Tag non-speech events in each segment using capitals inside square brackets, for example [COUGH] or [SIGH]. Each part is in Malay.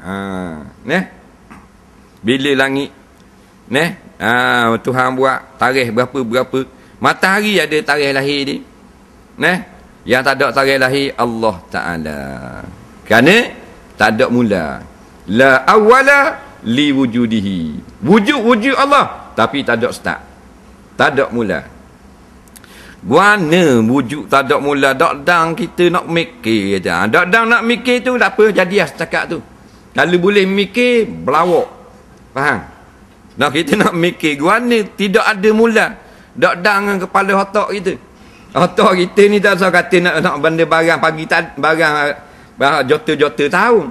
Ha, ne? Bila langit ne? Ha, Tuhan buat tarikh berapa-berapa. Matahari ada tarikh lahir ni. Ne? Yang tak ada tarikh lahir Allah Taala. Kerana tak ada mula. La awwala li wujudihi. Wujud-wujud Allah tapi tak ada start. Tak ada mula. Mana wujud tak ada mula Dok dang kita nak mikir je Dok dang nak mikir tu Tak apa jadi lah setakat tu kalau boleh mikir belawak. Faham? Nah kita nak mikir gua ni tidak ada mula. Dak dengan kepala otak kita. Otak kita ni tak usah kata nak nak benda barang pagi tak barang barang jota-jota tahun.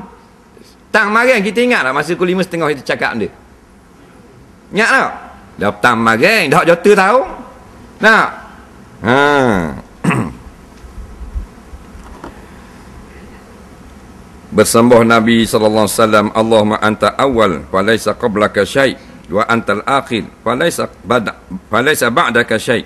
Tang marang kita ingat tak lah masa kulima setengah kita cakap dia. Ingat tak? Dah tang marang, dah jota tahun. Nak? Haa. Bersambuh Nabi sallallahu alaihi wasallam, Allahumma anta awal wa laisa qablaka syai wa antal akhir wa laisa ba'da wa laisa ba'daka syai.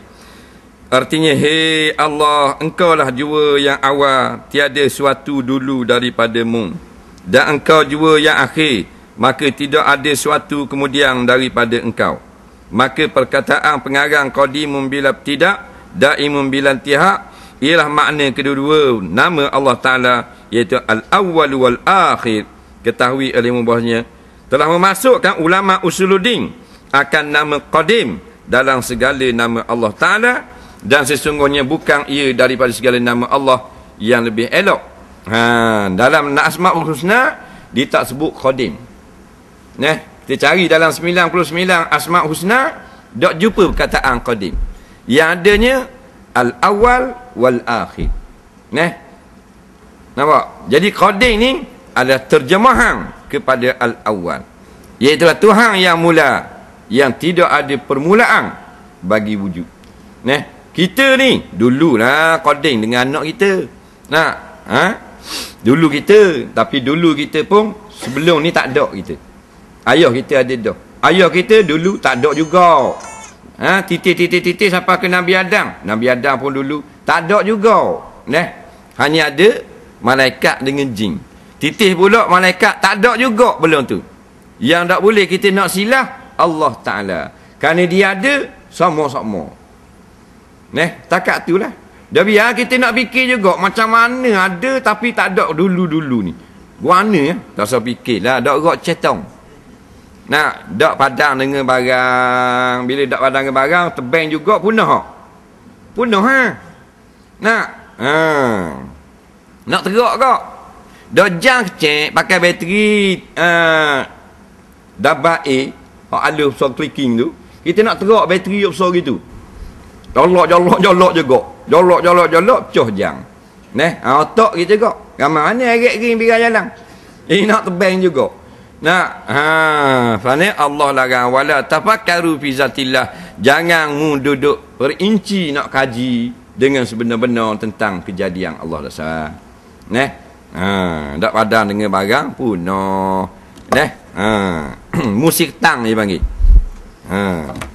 Artinya hey Allah, engkaulah jua yang awal, tiada suatu dulu daripadamu. Dan engkau jua yang akhir, maka tidak ada suatu kemudian daripada engkau. Maka perkataan pengarang qadimun bila tidak, daimun bila tihak, ialah makna kedua-dua nama Allah Ta'ala iaitu Al-Awwal wal-Akhir ketahui oleh membahasnya telah memasukkan ulama usuluddin akan nama Qadim dalam segala nama Allah Ta'ala dan sesungguhnya bukan ia daripada segala nama Allah yang lebih elok ha, dalam Asma'ul Husna dia tak sebut Qadim Neh, kita cari dalam 99 Asma' Husna Tak jumpa perkataan Qadim Yang adanya al awal wal akhir. Neh. Nampak? Jadi qadir ni adalah terjemahan kepada al awal, Iaitu Tuhan yang mula yang tidak ada permulaan bagi wujud. Neh. Kita ni dululah qadir dengan anak kita. nak, ha? Dulu kita, tapi dulu kita pun sebelum ni tak ada kita. Ayah kita ada dah. Ayah kita dulu tak ada juga ha, titik-titik-titik sampai ke Nabi Adam Nabi Adam pun dulu tak ada juga nah hanya ada malaikat dengan jin titik pula malaikat tak ada juga belum tu yang tak boleh kita nak silah Allah Ta'ala kerana dia ada semua. sama nah takat tu lah dah ya kita nak fikir juga macam mana ada tapi tak ada dulu-dulu ni mana ya? tak usah fikir lah dah rot cetong nak dak padang dengan barang, bila dak padang dengan barang, tebang juga punah. Punah ha. Nah, ha. Nak terak kok? Dak jang kecil pakai bateri ha. Daba A, hak alu so clicking tu. Kita nak terak bateri yo besar gitu. Jolok jolok jolok juga. Jolok jolok jolok pecah jam. Neh, ha otak kita kak. Ramai mana erek ring pinggan jalan. Ini eh, nak tebang juga. Nah, ha, fani Allah larang wala tafakkaru fi zatillah. Jangan mu duduk berinci nak kaji dengan sebenar-benar tentang kejadian Allah dah Neh. Ha, dak padan dengan barang punah. Neh. Ha, [CLEARS THROAT] musik tang dia panggil. Ha.